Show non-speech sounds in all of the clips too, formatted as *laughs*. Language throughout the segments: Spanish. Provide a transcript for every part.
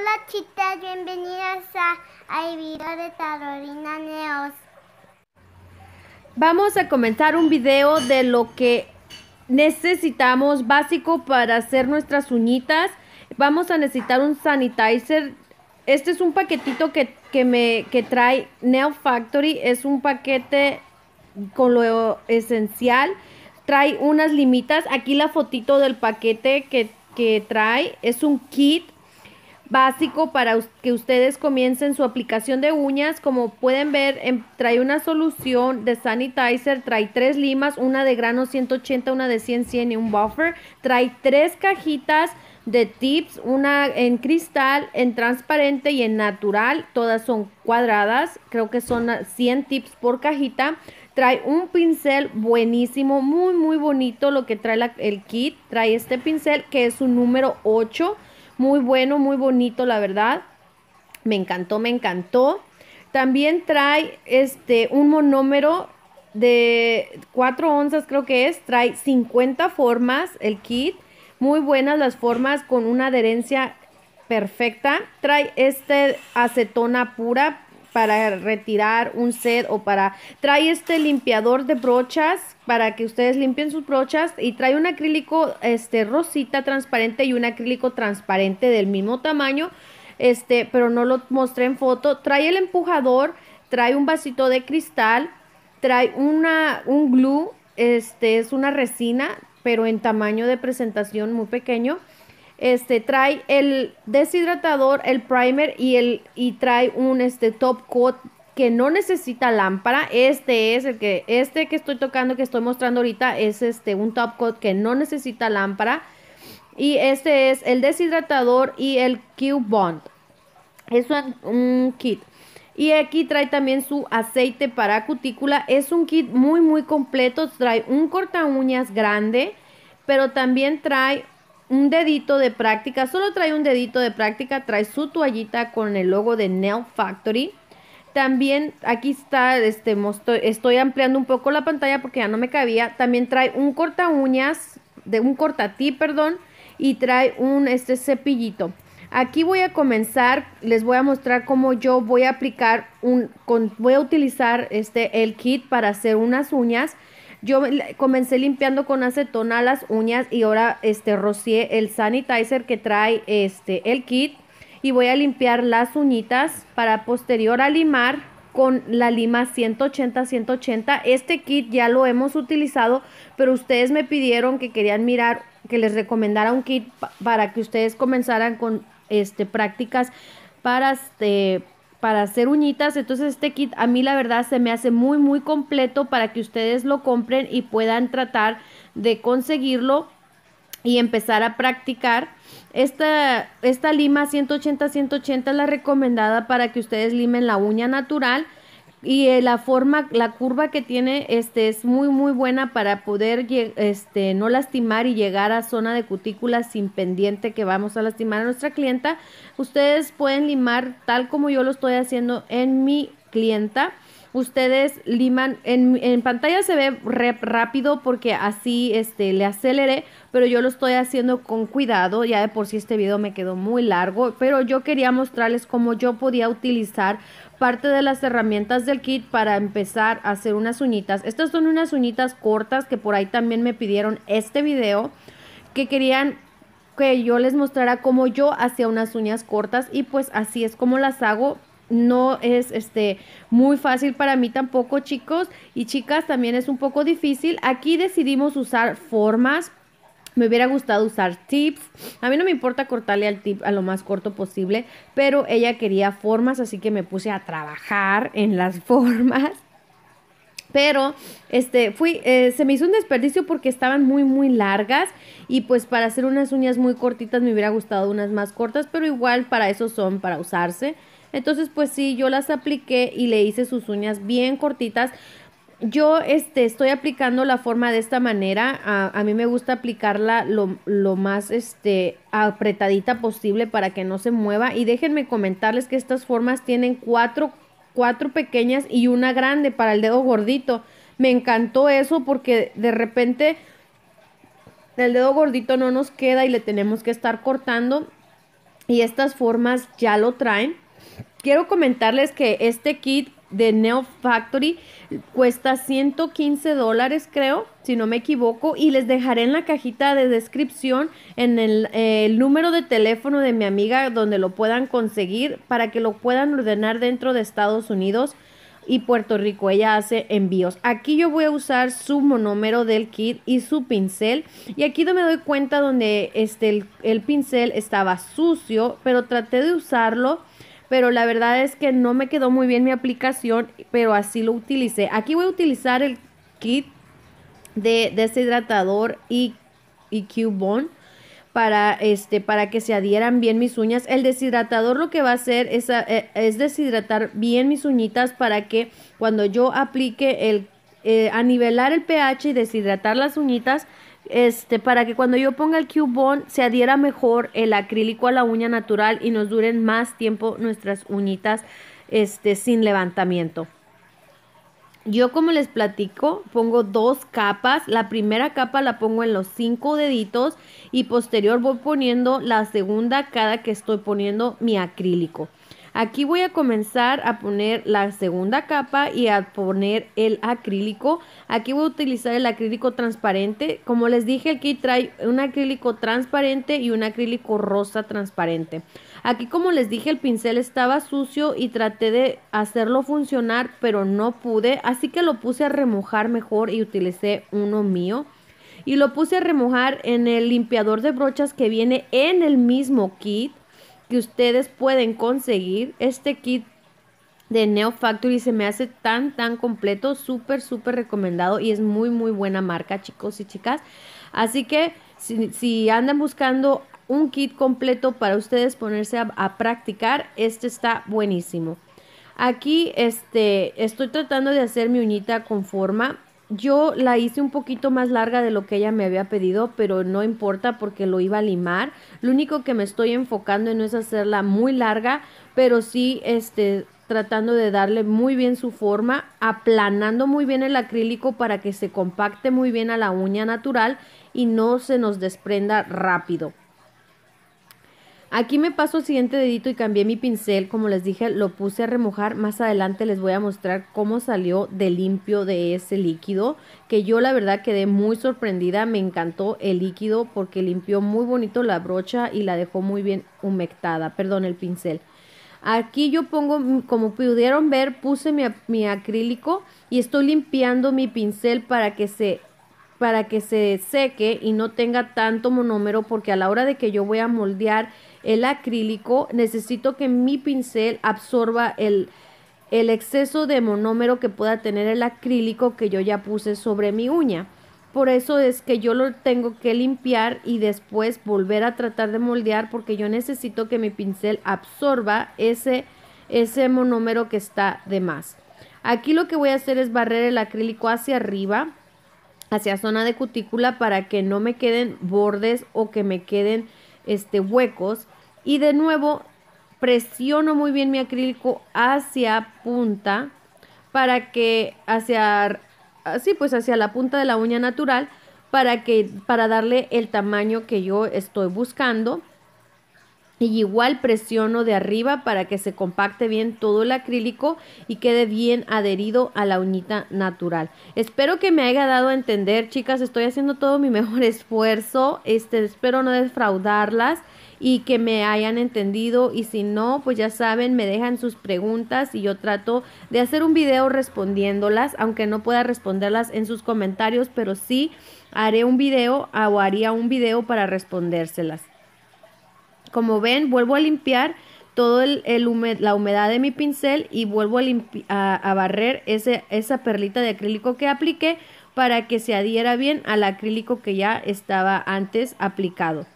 Hola chicas, bienvenidas a, el video de Tarolina Neos. Vamos a comenzar un video de lo que necesitamos básico para hacer nuestras uñitas. Vamos a necesitar un sanitizer. Este es un paquetito que, me, trae Neo Factory. Es un paquete con lo esencial. Trae unas limitas. Aquí la fotito del paquete que, que trae. Es un kit básico para que ustedes comiencen su aplicación de uñas. Como pueden ver, em, trae una solución de sanitizer, trae tres limas, una de grano 180, una de 100, 100 y un buffer. Trae tres cajitas de tips, una en cristal, en transparente y en natural. Todas son cuadradas, creo que son 100 tips por cajita. Trae un pincel buenísimo, muy muy bonito lo que trae el kit. Trae este pincel que es un número 8 muy bueno, muy bonito, la verdad. Me encantó, me encantó. También trae este, un monómero de 4 onzas, creo que es. Trae 50 formas el kit. Muy buenas las formas con una adherencia perfecta. Trae este acetona pura para retirar un set o para... Trae este limpiador de brochas para que ustedes limpien sus brochas y trae un acrílico este rosita transparente y un acrílico transparente del mismo tamaño, este, pero no lo mostré en foto. Trae el empujador, trae un vasito de cristal, trae una un glue, este es una resina, pero en tamaño de presentación muy pequeño este trae el deshidratador, el primer y el y trae un este top coat que no necesita lámpara. Este es el que este que estoy tocando, que estoy mostrando ahorita es este un top coat que no necesita lámpara. Y este es el deshidratador y el Q Bond. Es un, un kit. Y aquí trae también su aceite para cutícula. Es un kit muy, muy completo. Trae un corta uñas grande, pero también trae un dedito de práctica, solo trae un dedito de práctica, trae su toallita con el logo de Nail Factory. También aquí está, este, estoy, estoy ampliando un poco la pantalla porque ya no me cabía. También trae un corta uñas, de un cortatí, perdón, y trae un este cepillito. Aquí voy a comenzar, les voy a mostrar cómo yo voy a aplicar un, voy a utilizar este, el kit para hacer unas uñas. Yo comencé limpiando con acetona las uñas y ahora este rocié el sanitizer que trae este el kit y voy a limpiar las uñitas para posterior a limar con la lima 180-180. Este kit ya lo hemos utilizado, pero ustedes me pidieron que querían mirar, que les recomendara un kit para que ustedes comenzaran con este, prácticas para este, para hacer uñitas. Entonces este kit a mí la verdad se me hace muy muy completo para que ustedes lo compren y puedan tratar de conseguirlo y empezar a practicar. Esta, esta lima 180-180 es la recomendada para que ustedes limen la uña natural y eh, la forma, la curva que tiene este es muy muy buena para poder este, no lastimar y llegar a zona de cutícula sin pendiente que vamos a lastimar a nuestra clienta. Ustedes pueden limar tal como yo lo estoy haciendo en mi clienta. Ustedes liman, en, pantalla se ve rápido porque así este, le aceleré, pero yo lo estoy haciendo con cuidado, ya de por si este video me quedó muy largo, pero yo quería mostrarles cómo yo podía utilizar parte de las herramientas del kit para empezar a hacer unas uñitas. Estas son unas uñitas cortas que por ahí también me pidieron este video que querían que yo les mostrara cómo yo hacía unas uñas cortas y pues así es como las hago. No es este muy fácil para mí tampoco, chicos y chicas, también es un poco difícil. Aquí decidimos usar formas me hubiera gustado usar tips. A mí no me importa cortarle al tip a lo más corto posible, pero ella quería formas, así que me puse a trabajar en las *laughs* formas. Pero este fui, eh, se me hizo un desperdicio porque estaban muy, muy largas. Y pues para hacer unas uñas muy cortitas me hubiera gustado unas más cortas. Pero igual para eso son, para usarse. Entonces, pues sí, yo las apliqué y le hice sus uñas bien cortitas yo este, estoy aplicando la forma de esta manera. A, mí me gusta aplicarla lo, más este, apretadita posible para que no se mueva. Y déjenme comentarles que estas formas tienen cuatro, cuatro pequeñas y una grande para el dedo gordito. Me encantó eso porque de repente el dedo gordito no nos queda y le tenemos que estar cortando. Y estas formas ya lo traen. Quiero comentarles que este kit de Neo Factory. Cuesta 115 dólares, creo, si no me equivoco. Y les dejaré en la cajita de descripción en el, número de teléfono de mi amiga donde lo puedan conseguir para que lo puedan ordenar dentro de Estados Unidos y Puerto Rico. Ella hace envíos. Aquí yo voy a usar su monómero del kit y su pincel. Y aquí me doy cuenta donde este, el pincel estaba sucio, pero traté de usarlo pero la verdad es que no me quedó muy bien mi aplicación, pero así lo utilicé. Aquí voy a utilizar el kit de deshidratador y, y Q-Bone para, este, para que se adhieran bien mis uñas. El deshidratador lo que va a hacer es, eh, deshidratar bien mis uñitas para que cuando yo aplique el, eh, a nivelar el pH y deshidratar las uñitas, este, para que cuando yo ponga el cubón se adhiera mejor el acrílico a la uña natural y nos duren más tiempo nuestras uñitas este, sin levantamiento. Yo como les platico, pongo dos capas. La primera capa la pongo en los cinco deditos y posterior voy poniendo la segunda cada que estoy poniendo mi acrílico. Aquí voy a comenzar a poner la segunda capa y a poner el acrílico. Aquí voy a utilizar el acrílico transparente. Como les dije, aquí trae un acrílico transparente y un acrílico rosa transparente. Aquí como les dije el pincel estaba sucio y traté de hacerlo funcionar pero no pude así que lo puse a remojar mejor y utilicé uno mío y lo puse a remojar en el limpiador de brochas que viene en el mismo kit que ustedes pueden conseguir. Este kit de Neo Factory se me hace tan, tan completo, súper, súper recomendado y es muy, muy buena marca, chicos y chicas. Así que si, andan buscando un kit completo para ustedes ponerse a, practicar, este está buenísimo. Aquí este, estoy tratando de hacer mi uñita con forma yo la hice un poquito más larga de lo que ella me había pedido, pero no importa porque lo iba a limar. Lo único que me estoy enfocando en no es hacerla muy larga, pero sí este tratando de darle muy bien su forma, aplanando muy bien el acrílico para que se compacte muy bien a la uña natural y no se nos desprenda rápido. Aquí me paso el siguiente dedito y cambié mi pincel, como les dije, lo puse a remojar. Más adelante les voy a mostrar cómo salió de limpio de ese líquido, que yo la verdad quedé muy sorprendida, me encantó el líquido porque limpió muy bonito la brocha y la dejó muy bien humectada, perdón, el pincel. Aquí yo pongo, como pudieron ver, puse mi, acrílico y estoy limpiando mi pincel para que se para que se seque y no tenga tanto monómero porque a la hora de que yo voy a moldear el acrílico, necesito que mi pincel absorba el, el exceso de monómero que pueda tener el acrílico que yo ya puse sobre mi uña. Por eso es que yo lo tengo que limpiar y después volver a tratar de moldear porque yo necesito que mi pincel absorba ese, ese monómero que está de más. Aquí lo que voy a hacer es barrer el acrílico hacia arriba, hacia zona de cutícula para que no me queden bordes o que me queden este, huecos y de nuevo presiono muy bien mi acrílico hacia punta para que hacia así pues hacia la punta de la uña natural para que para darle el tamaño que yo estoy buscando y igual presiono de arriba para que se compacte bien todo el acrílico y quede bien adherido a la uñita natural. Espero que me haya dado a entender, chicas, estoy haciendo todo mi mejor *laughs* esfuerzo. Este, espero no defraudarlas y que me hayan entendido y si no, pues ya saben, me dejan sus preguntas y yo trato de hacer un video respondiéndolas, aunque no pueda responderlas en sus comentarios, pero sí haré un video ah, o haría un video para respondérselas. Como ven, vuelvo a limpiar toda la humedad de mi pincel y vuelvo a, barrer esa perlita de acrílico que apliqué para que se adhiera bien al acrílico que ya estaba antes aplicado.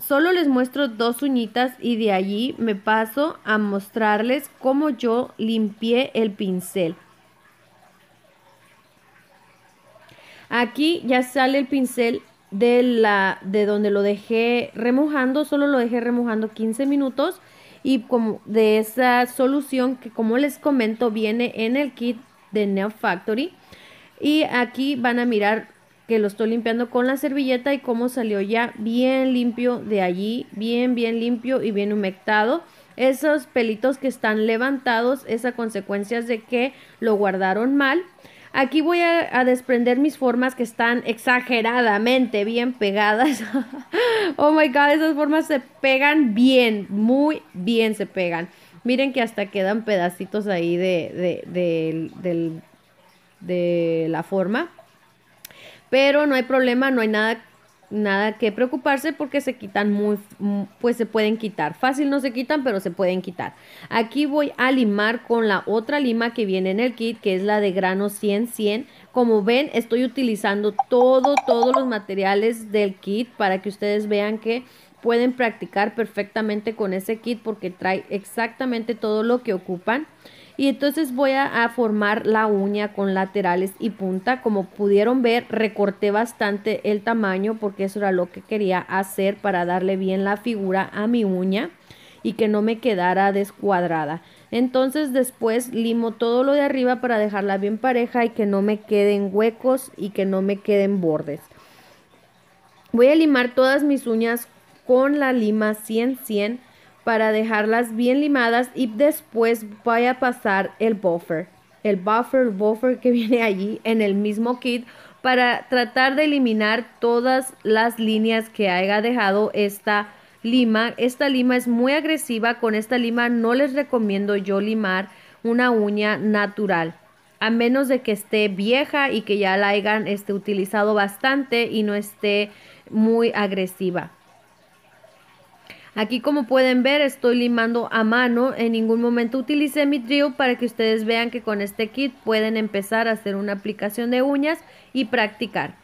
Solo les muestro dos uñitas y de allí me paso a mostrarles cómo yo limpié el pincel. Aquí ya sale el pincel de, la, de donde lo dejé remojando, solo lo dejé remojando 15 minutos y como de esa solución que como les comento viene en el kit de Neo Factory y aquí van a mirar que lo estoy limpiando con la servilleta y cómo salió ya bien limpio de allí, bien bien limpio y bien humectado. Esos pelitos que están levantados, esa consecuencia es de que lo guardaron mal. Aquí voy a, desprender mis formas que están exageradamente bien pegadas. *laughs* oh my god, esas formas se pegan bien, muy bien se pegan. Miren que hasta quedan pedacitos ahí de, de, de la forma. Pero no hay problema, no hay nada nada que preocuparse porque se quitan muy, mm, pues se pueden quitar. Fácil no se quitan, pero se pueden quitar. Aquí voy a limar con la otra lima que viene en el kit, que es la de grano 100-100. Como ven, estoy utilizando todo, todos los materiales del kit para que ustedes vean que pueden practicar perfectamente con ese kit porque trae exactamente todo lo que ocupan y entonces voy a, formar la uña con laterales y punta como pudieron ver recorté bastante el tamaño porque eso era lo que quería hacer para darle bien la figura a mi uña y que no me quedara descuadrada entonces después limo todo lo de arriba para dejarla bien pareja y que no me queden huecos y que no me queden bordes voy a limar todas mis uñas con la lima 100 100 para dejarlas bien limadas y después voy a pasar el buffer, el buffer, buffer que *laughs* viene allí en el mismo kit para tratar de eliminar todas las líneas que haya dejado esta lima. Esta lima es muy agresiva, con esta lima no les recomiendo yo limar una uña natural a menos de que esté vieja y que ya la hayan este, utilizado bastante y no esté muy agresiva. Aquí como pueden ver estoy limando a mano, en ningún momento utilicé mi trío para que ustedes vean que con este kit pueden empezar a hacer una aplicación de uñas y practicar.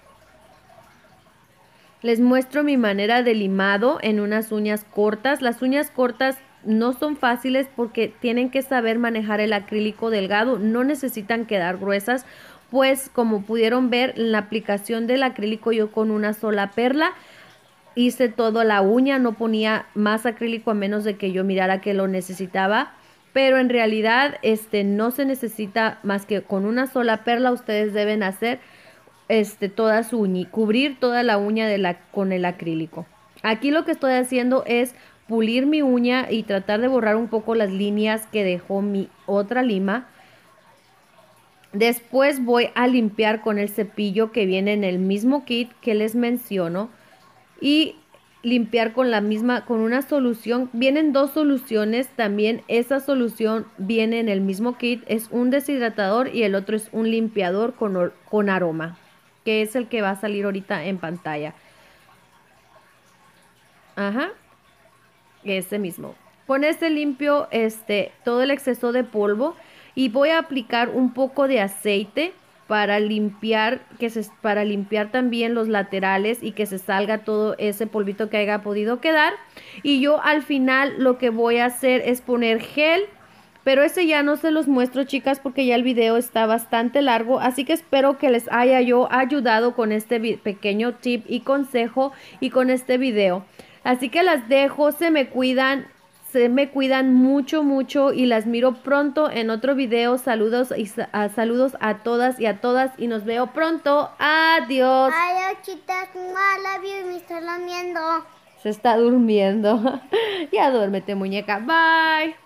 Les muestro mi manera de limado en unas uñas cortas. Las uñas cortas no son fáciles porque tienen que saber manejar el acrílico delgado, no necesitan quedar gruesas, pues como pudieron ver en la aplicación del acrílico yo con una sola perla hice todo la uña, no ponía más acrílico a menos de que yo mirara que lo necesitaba. Pero en realidad este, no se necesita más que con una sola perla ustedes deben hacer este, toda su uña, cubrir toda la uña de la, con el acrílico. Aquí lo que estoy haciendo es pulir mi uña y tratar de borrar un poco las líneas que dejó mi otra lima. Después voy a limpiar con el cepillo que viene en el mismo kit que les menciono y limpiar con la misma, con una solución. Vienen dos soluciones, también esa solución viene en el mismo kit, es un deshidratador y el otro es un limpiador con, aroma, que es el que va a salir ahorita en pantalla. Ajá, ese mismo. Con este limpio este, todo el exceso de polvo y voy a aplicar un poco de aceite para limpiar, que se, para limpiar también los laterales y que se salga todo ese polvito que haya podido quedar. Y yo al final lo que voy a hacer es poner gel, pero ese ya no se los muestro chicas porque ya el video está bastante largo, así que espero que les haya yo ayudado con este pequeño tip y consejo y con este video. Así que las dejo, se me cuidan, se me cuidan mucho, mucho y las miro pronto en otro video. Saludos, y, a, ah, saludos a todas y a todas y nos veo pronto. Adiós. Adiós, mala view, me está durmiendo. Se está durmiendo. *laughs* ya duérmete, muñeca. Bye.